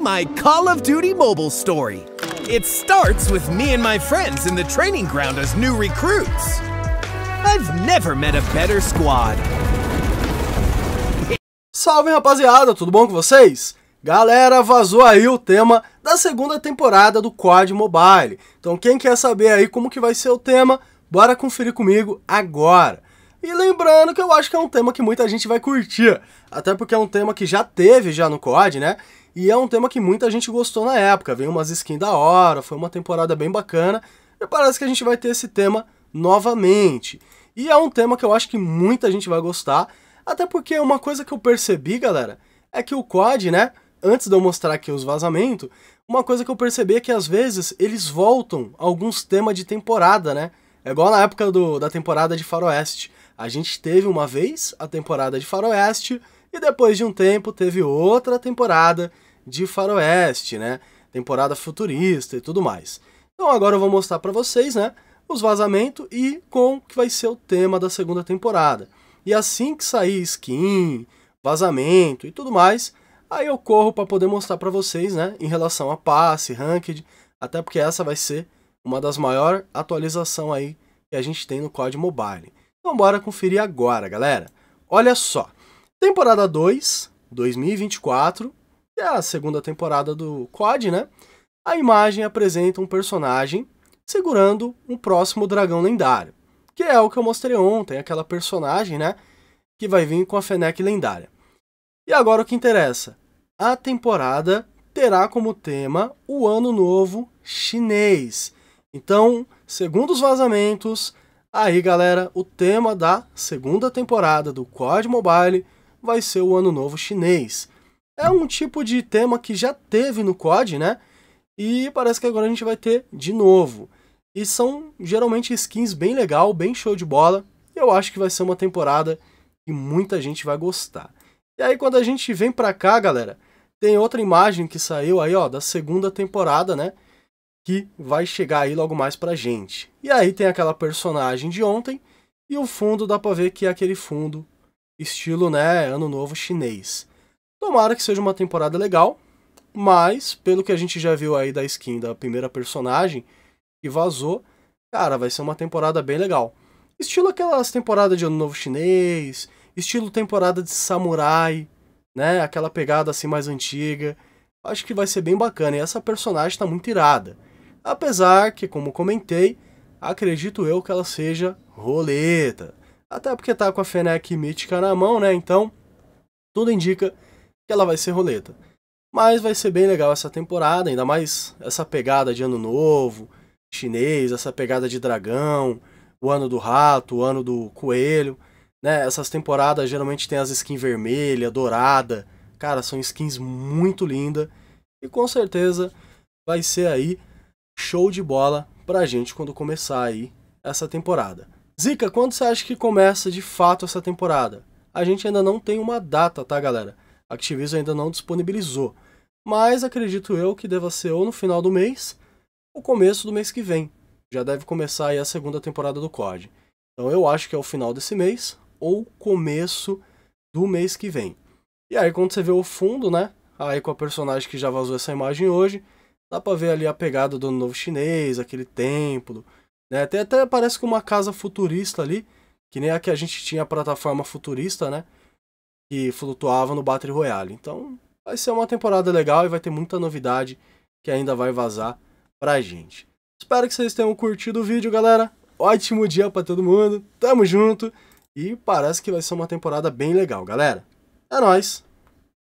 my Call of Duty mobile story. It starts with me and my friends in the training ground as new recruits. I've never met a better squad. Salve rapaziada, tudo bom com vocês? Galera, vazou aí o tema da segunda temporada do Quad Mobile. Então quem quer saber aí como que vai ser o tema, bora conferir comigo agora. E lembrando que eu acho que é um tema que muita gente vai curtir, até porque é um tema que já teve já no COD, né? E é um tema que muita gente gostou na época, veio umas skins da hora, foi uma temporada bem bacana. E parece que a gente vai ter esse tema novamente. E é um tema que eu acho que muita gente vai gostar, até porque uma coisa que eu percebi, galera, é que o COD, né, antes de eu mostrar aqui os vazamentos, uma coisa que eu percebi é que às vezes eles voltam alguns temas de temporada, né? É igual na época do, da temporada de Faroeste. A gente teve uma vez a temporada de Faroeste e depois de um tempo teve outra temporada de faroeste, né? Temporada futurista e tudo mais. Então agora eu vou mostrar para vocês, né? Os vazamentos e com que vai ser o tema da segunda temporada. E assim que sair skin, vazamento e tudo mais, aí eu corro para poder mostrar para vocês, né? Em relação a passe, ranked, até porque essa vai ser uma das maiores atualizações aí que a gente tem no COD Mobile. Então bora conferir agora, galera. Olha só, temporada 2, 2024, que é a segunda temporada do COD, né? A imagem apresenta um personagem segurando um próximo dragão lendário, que é o que eu mostrei ontem, aquela personagem, né, que vai vir com a Fennec lendária. E agora o que interessa? A temporada terá como tema o Ano Novo Chinês. Então, segundo os vazamentos, aí galera, o tema da segunda temporada do COD Mobile vai ser o Ano Novo Chinês. É um tipo de tema que já teve no COD, né? E parece que agora a gente vai ter de novo. E são geralmente skins bem legal, bem show de bola. E eu acho que vai ser uma temporada que muita gente vai gostar. E aí quando a gente vem pra cá, galera, tem outra imagem que saiu aí, ó, da segunda temporada, né? Que vai chegar aí logo mais pra gente. E aí tem aquela personagem de ontem. E o fundo dá pra ver que é aquele fundo estilo, né, ano novo chinês. Tomara que seja uma temporada legal, mas pelo que a gente já viu aí da skin da primeira personagem que vazou, cara, vai ser uma temporada bem legal. Estilo aquelas temporadas de Ano Novo Chinês, estilo temporada de Samurai, né? Aquela pegada assim mais antiga. Acho que vai ser bem bacana e essa personagem tá muito irada. Apesar que, como comentei, acredito eu que ela seja roleta. Até porque tá com a Fennec mítica na mão, né? Então, tudo indica que ela vai ser roleta. Mas vai ser bem legal essa temporada, ainda mais essa pegada de ano novo, chinês, essa pegada de dragão, o ano do rato, o ano do coelho, né? Essas temporadas geralmente tem as skins vermelha, dourada. Cara, são skins muito linda e com certeza vai ser aí show de bola pra gente quando começar aí essa temporada. Zica, quando você acha que começa de fato essa temporada? A gente ainda não tem uma data, tá, galera? Activision ainda não disponibilizou. Mas acredito eu que deva ser ou no final do mês ou começo do mês que vem. Já deve começar aí a segunda temporada do COD. Então eu acho que é o final desse mês ou começo do mês que vem. E aí quando você vê o fundo, né? Aí com a personagem que já vazou essa imagem hoje, dá pra ver ali a pegada do novo chinês, aquele templo, né? Até, até parece que uma casa futurista ali, que nem a que a gente tinha a plataforma futurista, né? que flutuava no Battle Royale. Então, vai ser uma temporada legal e vai ter muita novidade que ainda vai vazar pra gente. Espero que vocês tenham curtido o vídeo, galera. Ótimo dia para todo mundo. Tamo junto. E parece que vai ser uma temporada bem legal, galera. É nóis!